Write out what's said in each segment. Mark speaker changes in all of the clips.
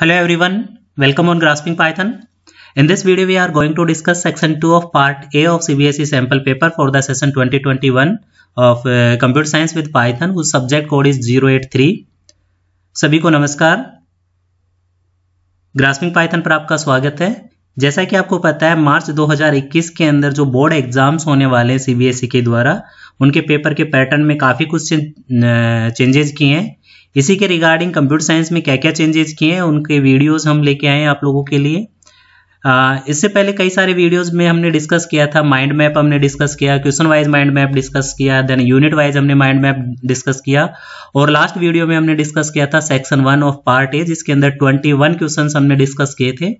Speaker 1: Hello everyone, welcome on Grasping Python. In this video we are going to discuss section 2 of part A of CBSE sample paper for the session 2021 of uh, Computer Science with Python whose subject code is 083. सभी को नमस्कार grasping Python पर आपका स्वागत है जैसा कि आपको पता है मार्च 2021 के अंदर जो बोर्ड एग्जाम्स होने वाले हैं सीबीएसई के द्वारा उनके पेपर के पैटर्न में काफ़ी कुछ चेंजेस किए हैं इसी के रिगार्डिंग कंप्यूटर साइंस में क्या क्या चेंजेस किए हैं उनके वीडियोस हम लेके आए हैं आप लोगों के लिए इससे पहले कई सारे वीडियोस में हमने डिस्कस किया था माइंड मैप हमने डिस्कस किया question wise mind map discuss किया देन यूनिट वाइज हमने माइंड मैप डिस्कस किया और लास्ट वीडियो में हमने डिस्कस किया था section one of part A जिसके अंदर ट्वेंटी वन क्वेश्चन हमने डिस्कस किए थे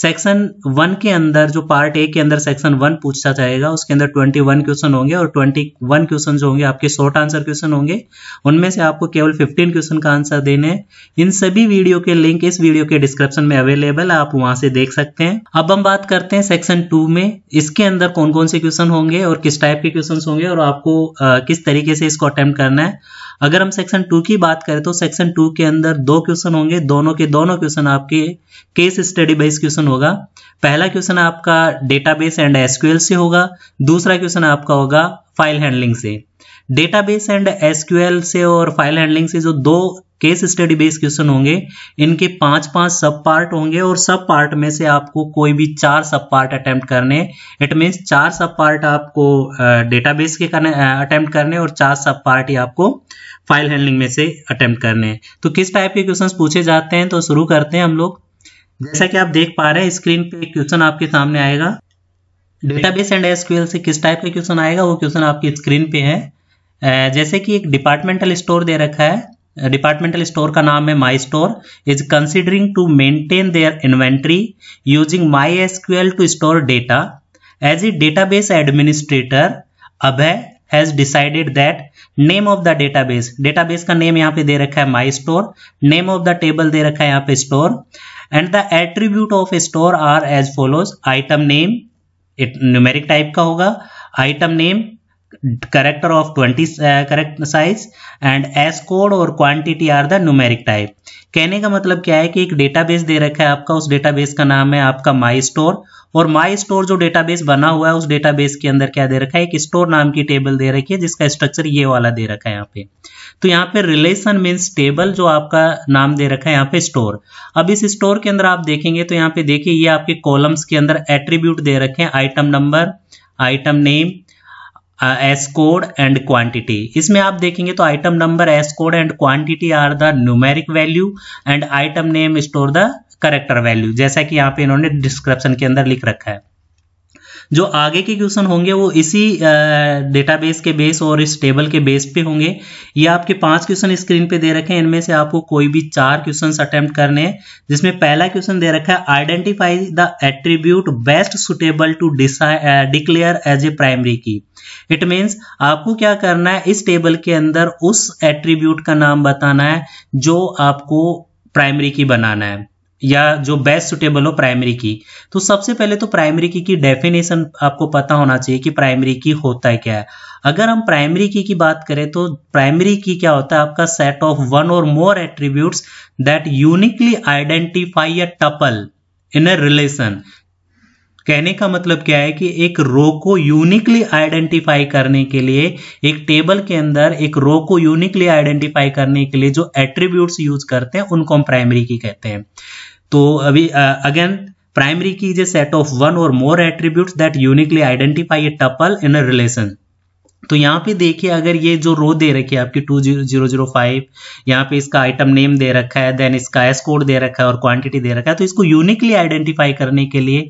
Speaker 1: सेक्शन वन के अंदर जो पार्ट ए के अंदर सेक्शन वन पूछा जाएगा उसके अंदर ट्वेंटी वन क्वेश्चन होंगे और ट्वेंटी वन क्वेश्चन जो होंगे आपके शॉर्ट आंसर क्वेश्चन होंगे उनमें से आपको केवल फिफ्टीन क्वेश्चन का आंसर देने हैं इन सभी वीडियो के लिंक इस वीडियो के डिस्क्रिप्शन में अवेलेबल आप वहां से देख सकते हैं अब हम बात करते हैं सेक्शन टू में इसके अंदर कौन कौन से क्वेश्चन होंगे और किस टाइप के क्वेश्चन होंगे और आपको आ, किस तरीके से इसको अटेम्प्ट करना है अगर हम सेक्शन टू की बात करें तो सेक्शन टू के अंदर दो क्वेश्चन होंगे दोनों के दोनों क्वेश्चन आपके केस स्टडी बेस्ड क्वेश्चन होगा पहला क्वेश्चन आपका डेटाबेस एंड एसक्यूएल से होगा दूसरा क्वेश्चन आपका होगा फाइल हैंडलिंग से डेटाबेस एंड एसक्यूएल से और फाइल हैंडलिंग से जो दो केस स्टडी बेस्ड क्वेश्चन होंगे इनके पांच पांच सब पार्ट होंगे और सब पार्ट में से आपको कोई भी चार सब पार्ट अटेम्प्ट करने इट मीन्स चार सब पार्ट आपको डेटाबेस के करने अटेम्प्ट करने और चार सब पार्ट ही आपको फाइल हैंडलिंग में से अटेम्प्ट करने तो किस टाइप के क्वेश्चन पूछे जाते हैं तो शुरू करते हैं हम लोग जैसा कि आप देख पा रहे हैं स्क्रीन पे क्वेश्चन आपके सामने आएगा डेटाबेस एंड एसक्यूएल से किस टाइप का क्वेश्चन आएगा वो क्वेश्चन आपकी स्क्रीन पे है जैसे कि एक डिपार्टमेंटल स्टोर दे रखा है डिपार्टमेंटल स्टोर का नाम है my store is considering to maintain their inventory using MySQL to store data as a database administrator Abhay has decided that name of the database database का नेम यहाँ पे दे रखा है my store name of the table दे रखा है यहाँ पे store and the attribute of store are as follows item name numeric type का होगा item name character of 20 uh, correct size and S code और quantity are the numeric type कहने का मतलब क्या है कि एक डेटाबेस दे रखा है आपका उस डेटाबेस का नाम है आपका माई स्टोर और माई स्टोर जो डेटाबेस बना हुआ है उस डेटाबेस के अंदर क्या दे रखा है एक स्टोर नाम की टेबल दे रखी है जिसका स्ट्रक्चर ये वाला दे रखा है यहाँ पे तो यहाँ पे रिलेशन मीन्स टेबल जो आपका नाम दे रखा है यहाँ पे स्टोर अब इस स्टोर के अंदर आप देखेंगे तो यहाँ पे देखिए ये आपके कॉलम्स के अंदर एट्रीब्यूट दे रखे हैं item number item name S code and quantity इसमें आप देखेंगे तो item number S code and quantity are the numeric value and item name store the character value जैसा कि यहाँ पे इन्होंने डिस्क्रिप्शन के अंदर लिख रखा है जो आगे के क्वेश्चन होंगे वो इसी डेटाबेस के बेस और इस टेबल के बेस पे होंगे ये आपके पांच क्वेश्चन स्क्रीन पे दे रखे हैं इनमें से आपको कोई भी चार क्वेश्चन अटेम्प्ट करने हैं जिसमें पहला क्वेश्चन दे रखा है identify the attribute best suitable to declare as a primary key it means आपको क्या करना है इस टेबल के अंदर उस एट्रीब्यूट का नाम बताना है जो आपको प्राइमरी की बनाना है या जो बेस्ट सुटेबल हो प्राइमरी की तो सबसे पहले तो प्राइमरी की की डेफिनेशन आपको पता होना चाहिए कि प्राइमरी की होता है क्या है अगर हम प्राइमरी की की बात करें तो प्राइमरी की क्या होता है आपका set of one or more attributes that uniquely identify a tuple in a relation कहने का मतलब क्या है कि एक रो को यूनिकली आइडेंटिफाई करने के लिए एक टेबल के अंदर एक रो को यूनिकली आइडेंटिफाई करने के लिए जो एट्रीब्यूट्स यूज करते हैं उनको हम प्राइमरी की कहते हैं तो अभी अगेन प्राइमरी की जो set of one or more attribute that uniquely identify a tuple in a relation तो यहाँ पे देखिए अगर ये जो रो दे रखी है आपकी टू जीरो जीरो फाइव यहाँ पे इसका आइटम नेम दे रखा है देन इसका एस कोड दे रखा है और क्वांटिटी दे रखा है तो इसको यूनिकली आइडेंटिफाई करने के लिए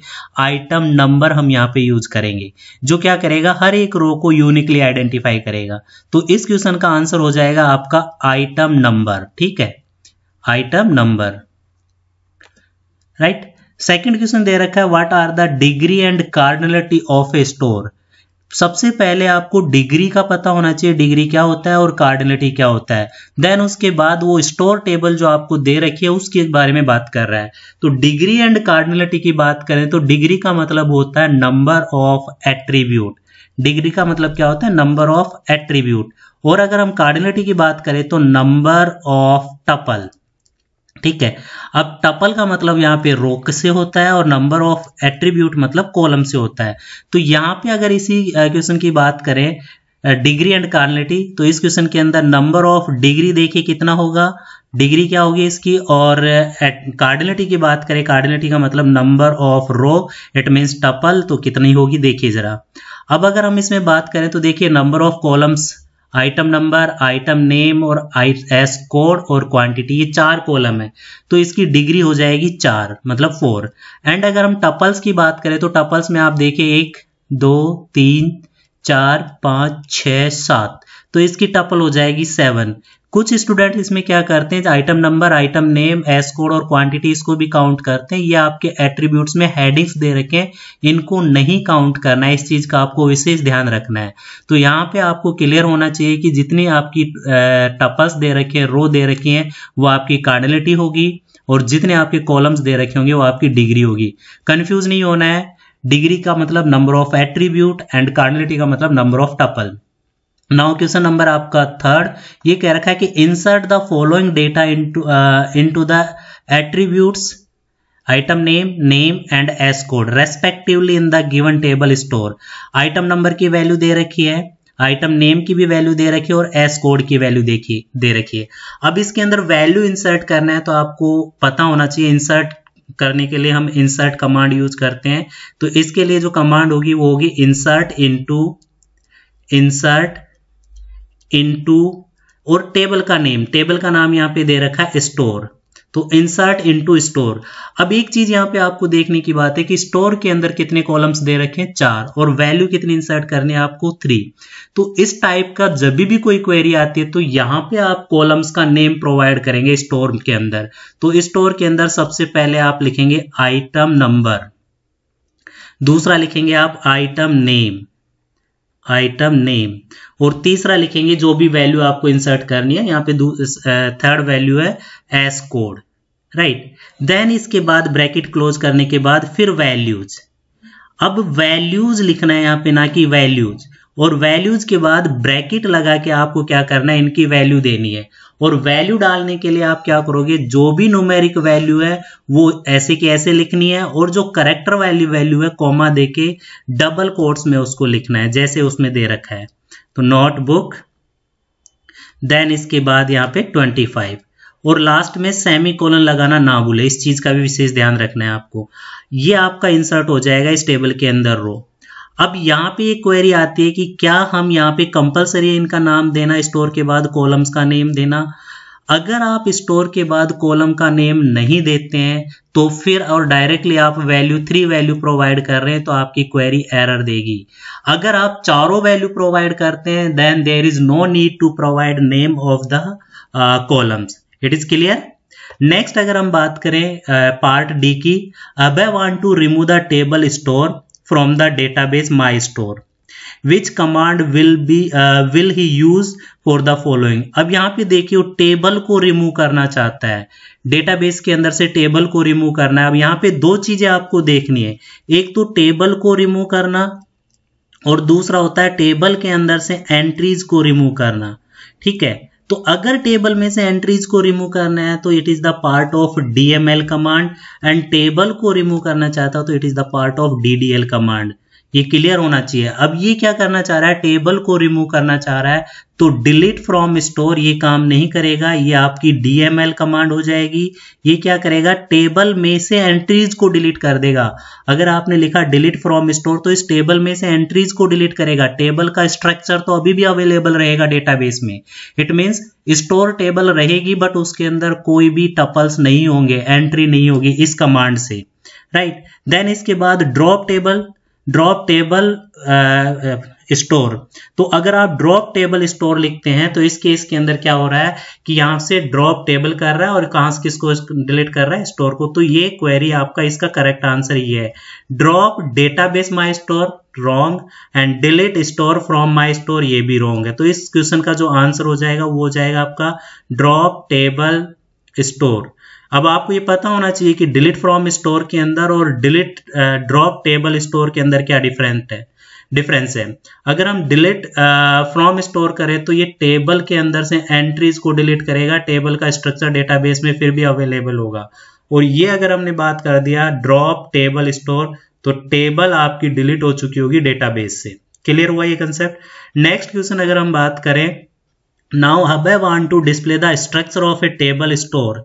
Speaker 1: आइटम नंबर हम यहाँ पे यूज करेंगे जो क्या करेगा हर एक रो को यूनिकली आइडेंटिफाई करेगा तो इस क्वेश्चन का आंसर हो जाएगा आपका आइटम नंबर ठीक है item number right second question दे रखा है what are the degree and cardinality of a store सबसे पहले आपको डिग्री का पता होना चाहिए डिग्री क्या होता है और कार्डनलिटी क्या होता है देन उसके बाद वो स्टोर टेबल जो आपको दे रखी है उसके बारे में बात कर रहा है तो डिग्री एंड कार्डनलिटी की बात करें तो डिग्री का मतलब होता है नंबर ऑफ एट्रीब्यूट डिग्री का मतलब क्या होता है नंबर ऑफ एट्रीब्यूट और अगर हम कार्डनलिटी की बात करें तो नंबर ऑफ टपल ठीक है अब टपल का मतलब यहाँ पे रोक से होता है और नंबर ऑफ एट्रीब्यूट मतलब कॉलम से होता है तो यहाँ पे अगर इसी क्वेश्चन की बात करें डिग्री एंड कार्नलिटी तो इस क्वेश्चन के अंदर नंबर ऑफ डिग्री देखिए कितना होगा डिग्री क्या होगी इसकी और कार्डिनेटी की बात करें कार्डिनेटी का मतलब number of row it means tuple तो कितनी होगी देखिए जरा अब अगर हम इसमें बात करें तो देखिए number of columns item number item name और आई एस कोड और क्वांटिटी ये चार कॉलम है तो इसकी डिग्री हो जाएगी चार मतलब फोर एंड अगर हम टपल्स की बात करें तो टपल्स में आप देखें एक दो तीन चार पाँच छ सात तो इसकी टपल हो जाएगी सेवन कुछ स्टूडेंट इसमें क्या करते हैं item number item name S code और क्वांटिटीज को भी काउंट करते हैं ये आपके एट्रीब्यूट्स में हेडिंग्स दे रखे हैं इनको नहीं काउंट करना है इस चीज़ का आपको विशेष ध्यान रखना है तो यहाँ पे आपको क्लियर होना चाहिए कि जितनी आपकी टपस दे रखी है रो दे रखी है वो आपकी कार्डलिटी होगी और जितने आपके कॉलम्स दे रखे होंगे वो आपकी डिग्री होगी कन्फ्यूज नहीं होना है डिग्री का मतलब number of attribute and cardinality का मतलब number of tuple now question number आपका थर्ड ये कह रखा है कि insert the following data into the attributes item name name and S code respectively in the given table store item number की value दे रखी है आइटम नेम की भी वैल्यू दे रखी है और एस कोड की वैल्यू देखिए दे रखी है अब इसके अंदर वैल्यू इंसर्ट करना है तो आपको पता होना चाहिए इंसर्ट करने के लिए हम इंसर्ट कमांड यूज करते हैं तो इसके लिए जो कमांड होगी वो होगी इंसर्ट इनटू इंसर्ट इनटू और टेबल का नेम टेबल का नाम यहाँ पे दे रखा है स्टोर तो इंसर्ट इनटू स्टोर अब एक चीज यहाँ पे आपको देखने की बात है कि स्टोर के अंदर कितने कॉलम्स दे रखे हैं चार और वैल्यू कितने इंसर्ट करने आपको थ्री तो इस टाइप का जब भी कोई क्वेरी आती है तो यहाँ पे आप कॉलम्स का नेम प्रोवाइड करेंगे स्टोर के अंदर तो स्टोर के अंदर सबसे पहले आप लिखेंगे आइटम नंबर दूसरा लिखेंगे आप आइटम नेम आइटम नेम और तीसरा लिखेंगे जो भी वैल्यू आपको इंसर्ट करनी है यहाँ पे थर्ड वैल्यू है एस कोड राइट देन इसके बाद ब्रैकेट क्लोज करने के बाद फिर वैल्यूज अब वैल्यूज लिखना है यहाँ पे ना कि वैल्यूज और वैल्यूज के बाद ब्रैकेट लगा के आपको क्या करना है इनकी वैल्यू देनी है और वैल्यू डालने के लिए आप क्या करोगे जो भी न्यूमेरिक वैल्यू है वो ऐसे के ऐसे लिखनी है और जो करेक्टर वाली वैल्यू है कॉमा देके डबल कोट्स में उसको लिखना है जैसे उसमें दे रखा है तो नॉट बुक देन इसके बाद यहाँ पे 25 और लास्ट में सेमी कॉलन लगाना ना भूले इस चीज का भी विशेष ध्यान रखना है आपको ये आपका इंसर्ट हो जाएगा इस टेबल के अंदर रो अब यहाँ पे एक क्वेरी आती है कि क्या हम यहाँ पे कंपलसरी इनका नाम देना स्टोर के बाद कॉलम्स का नेम देना अगर आप स्टोर के बाद कॉलम का नेम नहीं देते हैं तो फिर और डायरेक्टली आप वैल्यू थ्री वैल्यू प्रोवाइड कर रहे हैं तो आपकी क्वेरी एरर देगी अगर आप चारों वैल्यू प्रोवाइड करते हैं then there is no need to provide name of the columns it is clear next अगर हम बात करें पार्ट uh, डी की अब I want to remove the table store from the database my store which command will be will he use for the following अब यहाँ पे देखिए टेबल को रिमूव करना चाहता है डेटाबेस के अंदर से टेबल को रिमूव करना है अब यहाँ पे दो चीजें आपको देखनी है एक तो टेबल को रिमूव करना और दूसरा होता है टेबल के अंदर से एंट्रीज को रिमूव करना ठीक है तो अगर टेबल में से एंट्रीज को रिमूव करना है तो it is the part of DML command and table को रिमूव करना चाहता हो तो it is the part of DDL command ये क्लियर होना चाहिए अब ये क्या करना चाह रहा है टेबल को रिमूव करना चाह रहा है तो डिलीट फ्रॉम स्टोर ये काम नहीं करेगा ये आपकी डीएमएल कमांड हो जाएगी ये क्या करेगा टेबल में से एंट्रीज को डिलीट कर देगा अगर आपने लिखा डिलीट फ्रॉम स्टोर तो इस टेबल में से एंट्रीज को डिलीट करेगा टेबल का स्ट्रक्चर तो अभी भी अवेलेबल रहेगा डेटाबेस में इट मीन्स स्टोर टेबल रहेगी बट उसके अंदर कोई भी टपल्स नहीं होंगे एंट्री नहीं होगी इस कमांड से राइट right? देन इसके बाद drop table drop table store तो अगर आप ड्रॉप टेबल स्टोर लिखते हैं तो इस केस के अंदर क्या हो रहा है कि यहां से ड्रॉप टेबल कर रहा है और कहां से किसको डिलीट कर रहा है स्टोर को तो ये क्वेरी आपका इसका करेक्ट आंसर ये है drop database my store wrong and delete store from my store ये भी रॉन्ग है तो इस क्वेश्चन का जो आंसर हो जाएगा वो हो जाएगा आपका ड्रॉप टेबल स्टोर अब आपको ये पता होना चाहिए कि डिलीट फ्रॉम स्टोर के अंदर और डिलीट ड्रॉप टेबल स्टोर के अंदर क्या डिफरेंट है डिफरेंस है अगर हम डिलीट फ्रॉम स्टोर करें तो ये टेबल के अंदर से एंट्रीज को डिलीट करेगा टेबल का स्ट्रक्चर डेटाबेस में फिर भी अवेलेबल होगा और ये अगर हमने बात कर दिया ड्रॉप टेबल स्टोर तो टेबल आपकी डिलीट हो चुकी होगी डेटाबेस से क्लियर हुआ ये कंसेप्ट नेक्स्ट क्वेश्चन अगर हम बात करें now how I want to display the structure of a table store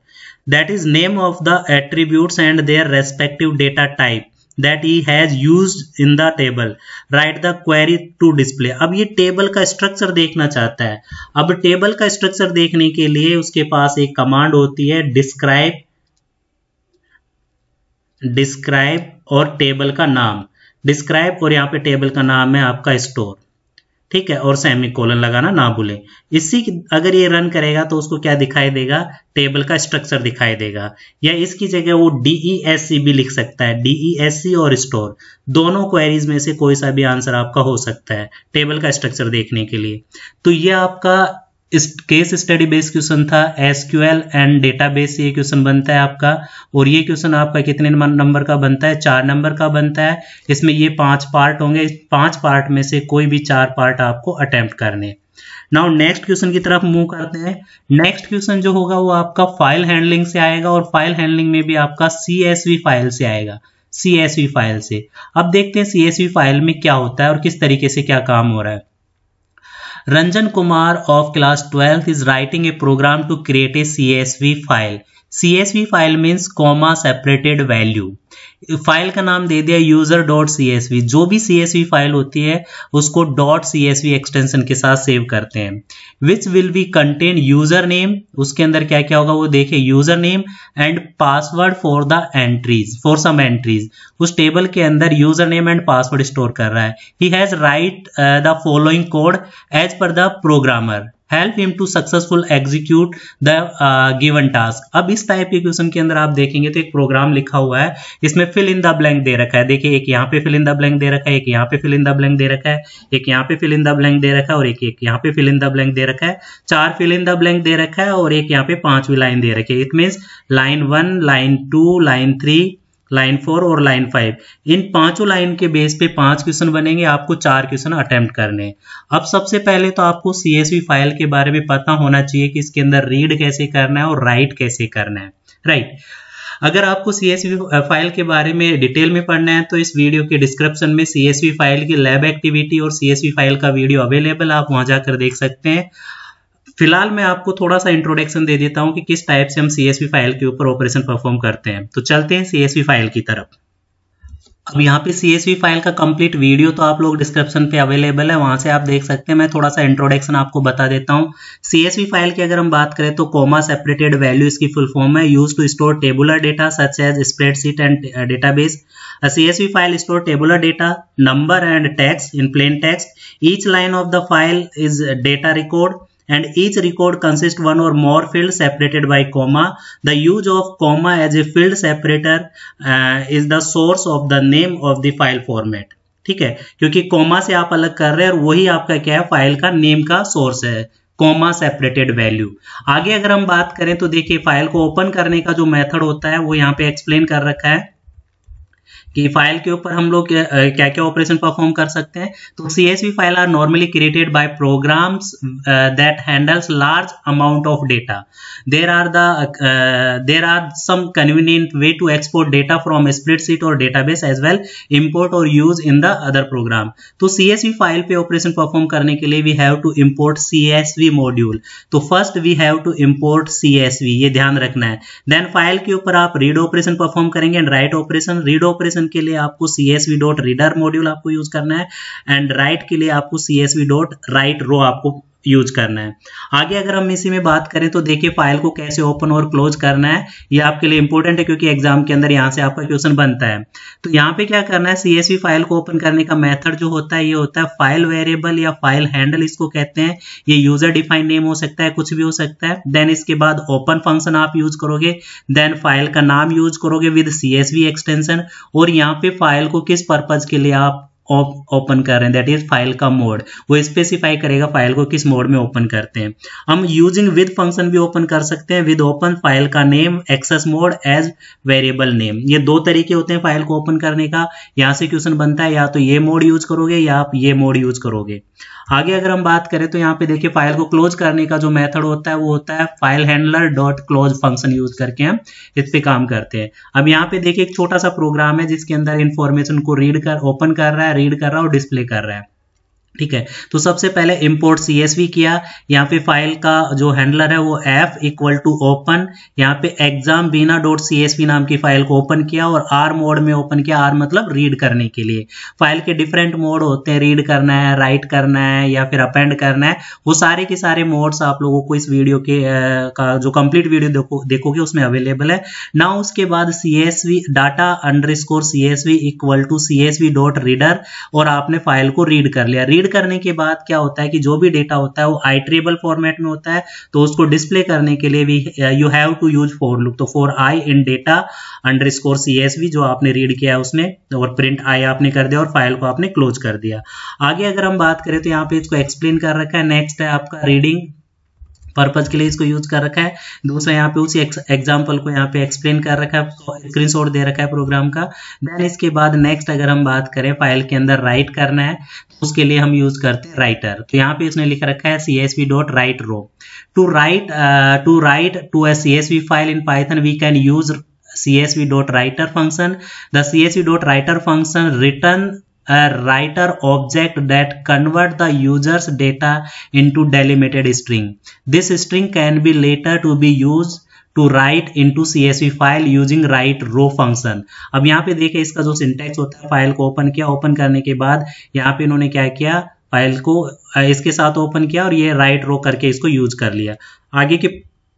Speaker 1: that is name of the attributes and their respective data type that he has used in the table write the query to display अब ये table का structure देखना चाहता है अब table का structure देखने के लिए उसके पास एक कमांड होती है डिस्क्राइब डिस्क्राइब और टेबल का नाम डिस्क्राइब और यहाँ पे टेबल का नाम है आपका स्टोर ठीक है और सेमी कोलन लगाना ना भूले इसी अगर ये रन करेगा तो उसको क्या दिखाई देगा टेबल का स्ट्रक्चर दिखाई देगा या इसकी जगह वो डीईएससी e भी लिख सकता है डीईएससी e और स्टोर दोनों क्वेरीज में से कोई सा भी आंसर आपका हो सकता है टेबल का स्ट्रक्चर देखने के लिए तो ये आपका इस केस स्टडी बेस क्वेश्चन था एस एंड डेटा बेस ये क्वेश्चन बनता है आपका और ये क्वेश्चन आपका कितने नंबर का बनता है चार नंबर का बनता है इसमें ये पांच पार्ट होंगे पांच पार्ट में से कोई भी चार पार्ट आपको अटेम्प्ट करने नाउ नेक्स्ट क्वेश्चन की तरफ मूव करते हैं नेक्स्ट क्वेश्चन जो होगा वो आपका फाइल हैंडलिंग से आएगा और फाइल हैंडलिंग में भी आपका सी फाइल से आएगा सी फाइल से अब देखते हैं सी फाइल में क्या होता है और किस तरीके से क्या काम हो रहा है Ranjan Kumar of class 12 is writing a program to create a CSV file. CSV file means comma separated value. File का नाम दे दिया यूजर डॉट सी जो भी सी फाइल होती है उसको डॉट सी एक्सटेंशन के साथ सेव करते हैं which will be contain user name उसके अंदर क्या क्या होगा वो देखे user name and password for the entries for some entries उस टेबल के अंदर user name and password store कर रहा है he has write the following code as per the programmer help him to successful execute the given task अब इस type के question के अंदर आप देखेंगे तो एक प्रोग्राम लिखा हुआ है इसमें फिल इन द ब्लैंक दे रखा है देखिए एक यहाँ पे फिल इन द ब्लैंक दे रखा है एक यहाँ पे फिल इन द ब्लैंक दे रखा है एक यहाँ पे फिल इन द ब्लैंक दे रखा है और एक एक यहाँ पे फिल इन द ब्लैंक दे रखा है चार फिल इन द ब्लैंक दे रखा है और एक यहाँ पे पांचवी लाइन दे रखी है it means line one line two line three line four और लाइन फाइव इन पांचों लाइन के बेस पे पांच क्वेश्चन बनेंगे आपको चार क्वेश्चन अटेम्प्ट करने हैं अब सबसे पहले तो आपको सीएसवी फाइल के बारे में पता होना चाहिए कि इसके अंदर रीड कैसे करना है और राइट कैसे करना है राइट अगर आपको सीएसवी फाइल के बारे में डिटेल में पढ़ना है तो इस वीडियो के डिस्क्रिप्शन में सीएसवी फाइल की लैब एक्टिविटी और सीएसवी फाइल का वीडियो अवेलेबल आप वहां जाकर देख सकते हैं फिलहाल मैं आपको थोड़ा सा इंट्रोडक्शन दे देता हूँ कि किस टाइप से हम सी फाइल के ऊपर ऑपरेशन परफॉर्म करते हैं तो चलते हैं सीएसवी फाइल की तरफ अब यहाँ पे सीएसवी फाइल का कंप्लीट वीडियो तो आप लोग डिस्क्रिप्शन पे अवेलेबल है वहां से आप देख सकते हैं मैं थोड़ा सा इंट्रोडक्शन आपको बता देता हूँ सीएसवी फाइल की अगर हम बात करें तो कोमा सेपरेटेड वैल्यू इसकी फुल फॉर्म है use to store tabular data such as spreadsheet and database A CSV store tabular data number and and in plain plain each line of the file is data record and each record consists one or more field separated by comma. The use of comma as a field separator uh, is the source of the name of the file format. ठीक है क्योंकि comma से आप अलग कर रहे हैं और वही आपका क्या है फाइल का नेम का सोर्स है कॉमा सेपरेटेड वैल्यू आगे अगर हम बात करें तो देखिए फाइल को ओपन करने का जो मेथड होता है वो यहां पे एक्सप्लेन कर रखा है कि फाइल के ऊपर हम लोग क्या क्या ऑपरेशन परफॉर्म कर सकते हैं तो C file are normally created by programs that handles large amount of data there are the there are some convenient way to export data from spreadsheet or database as well import or use in the other program तो C file पे operation perform करने के लिए we have to import C S V module तो first we have to import C S V ये ध्यान रखना है देन फाइल के ऊपर आप रीड ऑपरेशन परफॉर्म करेंगे and write operation read operation के लिए आपको C S V dot reader module आपको यूज करना है एंड राइट के लिए आपको C S V dot write row आपको यूज करना है आगे अगर हम इसी में बात करें तो देखिए फाइल को कैसे ओपन और क्लोज करना है ये आपके लिए इंपॉर्टेंट है क्योंकि एग्जाम के अंदर यहाँ से आपका क्वेश्चन बनता है तो यहाँ पे क्या करना है सीएसवी फाइल को ओपन करने का मेथड जो होता है ये होता है फाइल वेरिएबल या फाइल हैंडल इसको कहते हैं ये यूजर डिफाइन नेम हो सकता है कुछ भी हो सकता है देन इसके बाद ओपन फंक्शन आप यूज करोगे देन फाइल का नाम यूज करोगे विद सी एक्सटेंशन और यहाँ पे फाइल को किस पर्पज के लिए आप ओपन कर रहे हैं दैट इज फाइल का मोड वो स्पेसिफाई करेगा फाइल को किस मोड में ओपन करते हैं हम यूजिंग विद फंक्शन भी ओपन कर सकते हैं विद ओपन फाइल का name access mode as variable name ये दो तरीके होते हैं फाइल को ओपन करने का यहाँ से क्वेश्चन बनता है या तो ये मोड यूज करोगे या आप ये मोड यूज करोगे आगे अगर हम बात करें तो यहाँ पे देखिए फाइल को क्लोज करने का जो मेथड होता है वो होता है file handler dot close function use करके हम इस पे काम करते हैं अब यहाँ पे देखिए एक छोटा सा प्रोग्राम है जिसके अंदर इन्फॉर्मेशन को रीड कर ओपन कर रहा है रीड कर रहा है और डिस्प्ले कर रहा है ठीक है तो सबसे पहले इम्पोर्ट सी किया यहाँ पे फाइल का जो हैंडलर है वो एफ इक्वल टू ओपन यहाँ पे एग्जाम बीना डॉट सी नाम की फाइल को ओपन किया और आर मोड में ओपन किया आर मतलब रीड करने के लिए फाइल के डिफरेंट मोड होते हैं रीड करना है राइट करना है या फिर अपेंड करना है वो सारे के सारे मोड्स आप लोगों को इस वीडियो के का जो कंप्लीट वीडियो देखो देखोगे उसमें अवेलेबल है ना उसके बाद C data underscore C equal to C dot reader और आपने फाइल को रीड कर लिया रीड करने के बाद क्या होता है कि जो भी डेटा होता है वो आइट्रेबल फॉर्मेट में होता है तो उसको डिस्प्ले करने के लिए भी you have to use for loop तो for I in data underscore C जो आपने रीड किया है उसमें और प्रिंट आई आपने कर दिया और फाइल को आपने क्लोज कर दिया आगे अगर हम बात करें तो यहाँ पे इसको एक्सप्लेन कर रखा है नेक्स्ट है आपका रीडिंग पर्पज के लिए इसको यूज कर रखा है दूसरा यहाँ पे उसी एग्जाम्पल को यहाँ पे एक्सप्लेन कर रखा है स्क्रीन शॉट दे रखा है प्रोग्राम का देन इसके बाद नेक्स्ट अगर हम बात करें फाइल के अंदर राइट करना है तो उसके लिए हम यूज करते हैं राइटर तो यहाँ पे इसने लिख रखा है C S V dot write row to write to write to a C S V file in Python we can use csv.writer function. The csv.writer function return writer object object that convert the user's data into delimited string. This string can be later to be used to write into CSV file using write row function अब यहाँ पे देखे इसका जो syntax होता है file को open किया ओपन करने के बाद यहाँ पे इन्होंने क्या किया फाइल को इसके साथ ओपन किया और ये राइट रो करके इसको यूज कर लिया आगे के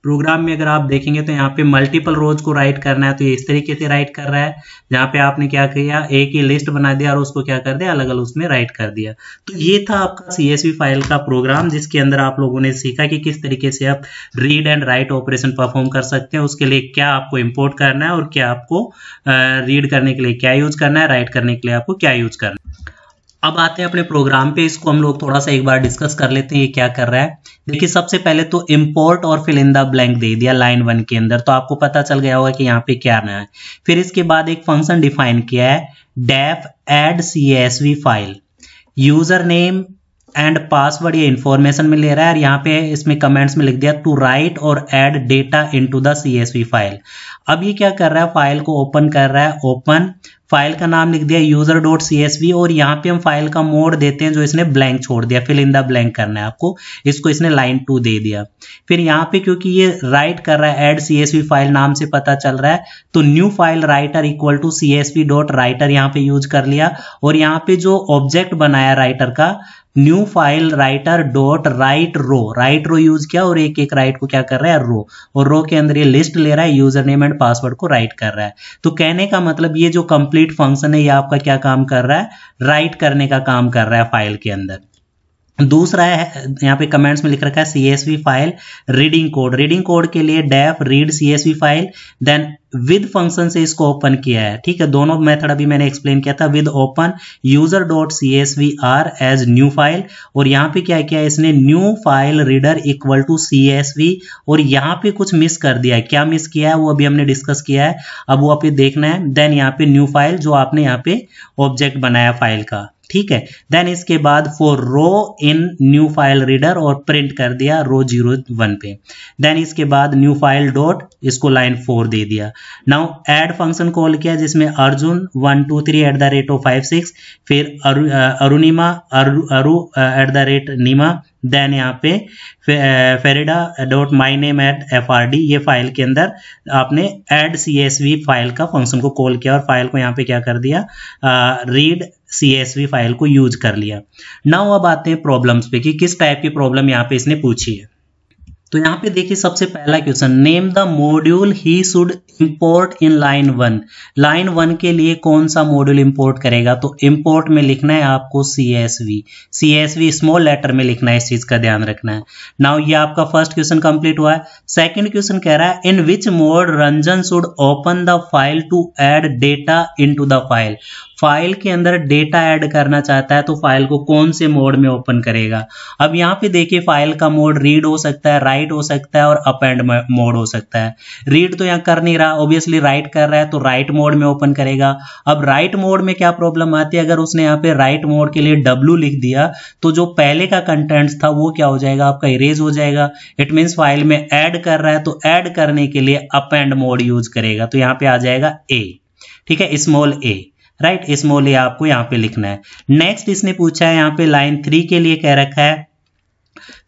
Speaker 1: प्रोग्राम में अगर आप देखेंगे तो यहाँ पे मल्टीपल रोज को राइट करना है तो ये इस तरीके से राइट कर रहा है जहाँ पे आपने क्या किया एक ही लिस्ट बना दिया और उसको क्या कर दिया अलग अलग उसमें राइट कर दिया तो ये था आपका सी फाइल का प्रोग्राम जिसके अंदर आप लोगों ने सीखा कि किस तरीके से आप read and write operation perform कर सकते हैं उसके लिए क्या आपको इम्पोर्ट करना है और क्या आपको रीड करने के लिए क्या यूज करना है राइट करने के लिए आपको क्या यूज करना है अब आते हैं अपने प्रोग्राम पे इसको हम लोग थोड़ा सा एक बार डिस्कस कर लेते हैं ये क्या कर रहा है देखिए सबसे पहले तो इम्पोर्ट और फिल इन द ब्लैंक दे दिया लाइन वन के अंदर तो आपको पता चल गया होगा कि यहाँ पे क्या आना है फिर इसके बाद एक फंक्शन डिफाइन किया है def add C S V file user name and password ये इन्फॉर्मेशन में ले रहा है और यहाँ पे इसमें कमेंट्स में लिख दिया टू राइट और add data into the CSV file अब ये क्या कर रहा है फाइल को ओपन कर रहा है ओपन फाइल का नाम लिख दिया user dot C S V और यहाँ पे हम फाइल का मोड देते हैं जो इसने ब्लैंक छोड़ दिया फिल इन द ब्लैंक करना है आपको इसको इसने लाइन टू दे दिया फिर यहाँ पे क्योंकि ये राइट कर रहा है add C S V file नाम से पता चल रहा है तो new file writer equal to C S V dot writer यहाँ पे यूज कर लिया और यहाँ पे जो ऑब्जेक्ट बनाया राइटर का new file writer dot write row write row use किया और एक एक राइट को क्या कर रहा है रो और रो के अंदर ये लिस्ट ले रहा है यूजर नेम एंड पासवर्ड को राइट कर रहा है तो कहने का मतलब ये जो कंप्लीट फंक्शन है ये आपका क्या काम कर रहा है राइट करने का काम कर रहा है फाइल के अंदर दूसरा है यहाँ पे कमेंट्स में लिख रखा है C S V file reading code reading code के लिए def read C S V file then with function से इसको ओपन किया है ठीक है दोनों मेथड अभी मैंने एक्सप्लेन किया था with open user dot C S V R as new file और यहाँ पे क्या किया इसने new file reader equal to C S V और यहाँ पे कुछ मिस कर दिया है क्या मिस किया है वो अभी हमने डिस्कस किया है अब वो आप देखना है देन यहाँ पे न्यू फाइल जो आपने यहाँ पे ऑब्जेक्ट बनाया फाइल का ठीक है देन इसके बाद for row in new file reader और प्रिंट कर दिया रो जीरो वन पे देन इसके बाद न्यू फाइल डॉट इसको लाइन फोर दे दिया नाउ एड फंक्शन कॉल किया जिसमें Arjun one two three at the rate of five six फिर Arunima Aru, Aru at the rate Nima then यहाँ पे फेरेडा dot my name at F R D ये फाइल के अंदर आपने add C S V file का फंक्शन को कॉल किया और फाइल को यहाँ पे क्या कर दिया रीड uh, सी फाइल को यूज कर लिया नाउ अब आते हैं प्रॉब्लम्स पे कि किस टाइप की प्रॉब्लम यहाँ पे इसने पूछी है तो यहाँ पे देखिए सबसे पहला question name the module he should import in line one line one के लिए कौन सा मॉड्यूल इंपोर्ट करेगा तो इंपोर्ट में लिखना है आपको C S V C S V small letter में लिखना है इस चीज का ध्यान रखना है नाउ ये आपका फर्स्ट क्वेश्चन कंप्लीट हुआ है सेकंड क्वेश्चन कह रहा है in which mode Ranjan should open the file to add data in the file file के अंदर डेटा ऐड करना चाहता है तो फाइल को कौन से मोड में ओपन करेगा अब यहाँ पे देखिए फाइल का मोड रीड हो सकता है राइट हो सकता है और अप एंड मोड हो सकता है रीड तो यहाँ कर नहीं रहा ऑब्वियसली राइट कर रहा है तो राइट मोड में ओपन करेगा अब राइट मोड में क्या प्रॉब्लम आती है अगर उसने यहाँ पे राइट मोड के लिए डब्ल्यू लिख दिया तो जो पहले का कंटेंट था वो क्या हो जाएगा आपका इरेज हो जाएगा इट मीन्स फाइल में एड कर रहा है तो ऐड करने के लिए अप एंड मोड यूज करेगा तो यहाँ पे आ जाएगा ए ठीक है small a right small a आपको यहाँ पे लिखना है नेक्स्ट इसने पूछा है यहाँ पे लाइन थ्री के लिए कह रखा है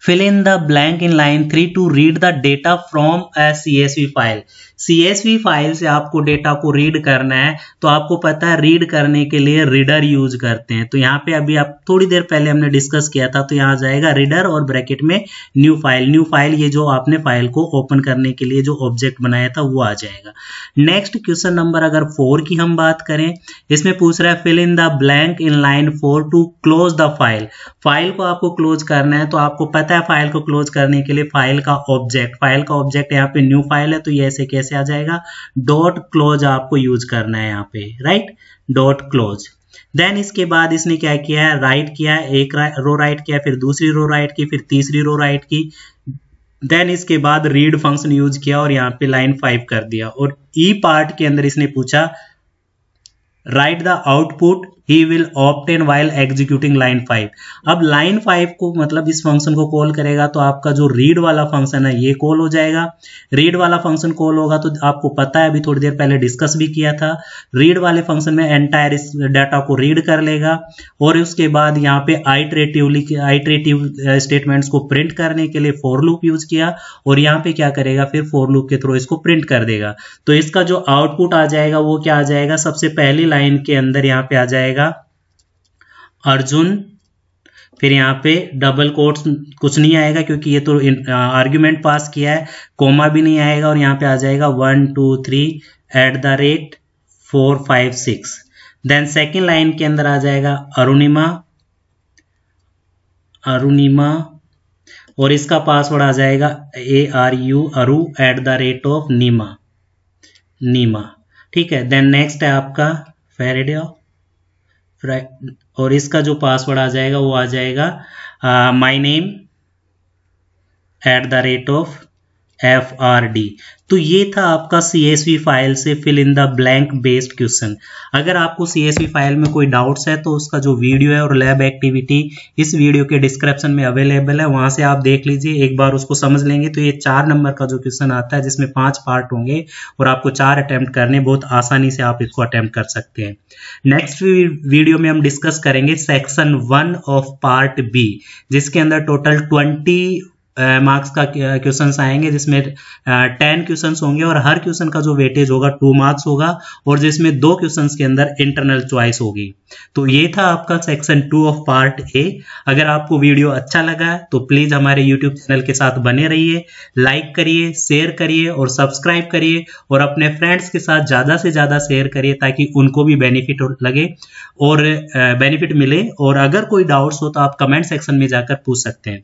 Speaker 1: fill in the blank in line three to read the data from C S V file C S V file से आपको डेटा को रीड करना है तो आपको पता है रीड करने के लिए रीडर यूज करते हैं तो यहाँ पे अभी आप थोड़ी देर पहले हमने डिस्कस किया था तो यहाँ जाएगा रीडर और ब्रैकेट में न्यू फाइल न्यू फाइल ये जो आपने फाइल को ओपन करने के लिए जो ऑब्जेक्ट बनाया था वो आ जाएगा नेक्स्ट क्वेश्चन नंबर अगर फोर की हम बात करें इसमें पूछ रहा है fill in the blank in line four to close the file file को आपको क्लोज करना है तो आपको पता है फाइल को क्लोज करने के लिए फाइल का ऑब्जेक्ट फाइल का ऑब्जेक्ट यहाँ पे न्यू फाइल है तो ये ऐसे कैसे आ जाएगा डॉट क्लोज आपको यूज करना है यहाँ पे राइट डॉट क्लोज देन इसके बाद इसने क्या किया है राइट किया एक रो राइट किया फिर दूसरी रो राइट की फिर तीसरी रो राइट की देन इसके बाद रीड फंक्शन यूज किया और यहाँ पे लाइन फाइव कर दिया और ई e पार्ट के अंदर इसने पूछा write the output he will obtain while executing line five अब लाइन फाइव को मतलब इस फंक्शन को कॉल करेगा तो आपका जो रीड वाला फंक्शन है ये कॉल हो जाएगा रीड वाला फंक्शन कॉल होगा तो आपको पता है अभी थोड़ी देर पहले डिस्कस भी किया था रीड वाले फंक्शन में एंटायर इस डाटा को रीड कर लेगा और उसके बाद यहाँ पे आइट्रेटिवली आइट्रेटिव स्टेटमेंट्स को प्रिंट करने के लिए फोर लूप यूज किया और यहाँ पे क्या करेगा फिर फोर लूप के थ्रू इसको प्रिंट कर देगा तो इसका जो आउटपुट आ जाएगा वो क्या आ जाएगा सबसे पहली लाइन के अंदर यहाँ पे आ जाएगा रहेगा अर्जुन फिर यहाँ पे डबल कोट कुछ नहीं आएगा क्योंकि ये तो आर्ग्यूमेंट पास किया है कोमा भी नहीं आएगा और यहाँ पे आ जाएगा one two three at the rate four five six then second line के अंदर आ जाएगा अरुणिमा अरुणिमा और इसका पासवर्ड आ जाएगा A R U Aru at the rate of Nima Nima ठीक है देन नेक्स्ट है आपका फेरेडे राइट और इसका जो पासवर्ड आ जाएगा वो आ जाएगा my name at the rate of F R D तो ये था आपका सी फाइल से fill in the blank based question अगर आपको सी फाइल में कोई डाउट्स है तो उसका जो वीडियो है और लैब एक्टिविटी इस वीडियो के डिस्क्रिप्शन में अवेलेबल है वहां से आप देख लीजिए एक बार उसको समझ लेंगे तो ये चार नंबर का जो क्वेश्चन आता है जिसमें पांच पार्ट होंगे और आपको चार अटैम्प्ट करने बहुत आसानी से आप इसको अटैम्प्ट कर सकते हैं नेक्स्ट वीडियो में हम डिस्कस करेंगे section one of part B जिसके अंदर टोटल ट्वेंटी मार्क्स का क्वेश्चन आएंगे जिसमें टेन क्वेश्चन होंगे और हर क्वेश्चन का जो वेटेज होगा टू मार्क्स होगा और जिसमें दो क्वेश्चन के अंदर इंटरनल चॉइस होगी तो ये था आपका section two of part A अगर आपको वीडियो अच्छा लगा तो प्लीज़ हमारे यूट्यूब चैनल के साथ बने रहिए लाइक करिए शेयर करिए और सब्सक्राइब करिए और अपने फ्रेंड्स के साथ ज़्यादा से ज़्यादा शेयर करिए ताकि उनको भी बेनिफिट लगे और बेनिफिट मिले और अगर कोई डाउट्स हो तो आप कमेंट सेक्शन में जाकर पूछ सकते हैं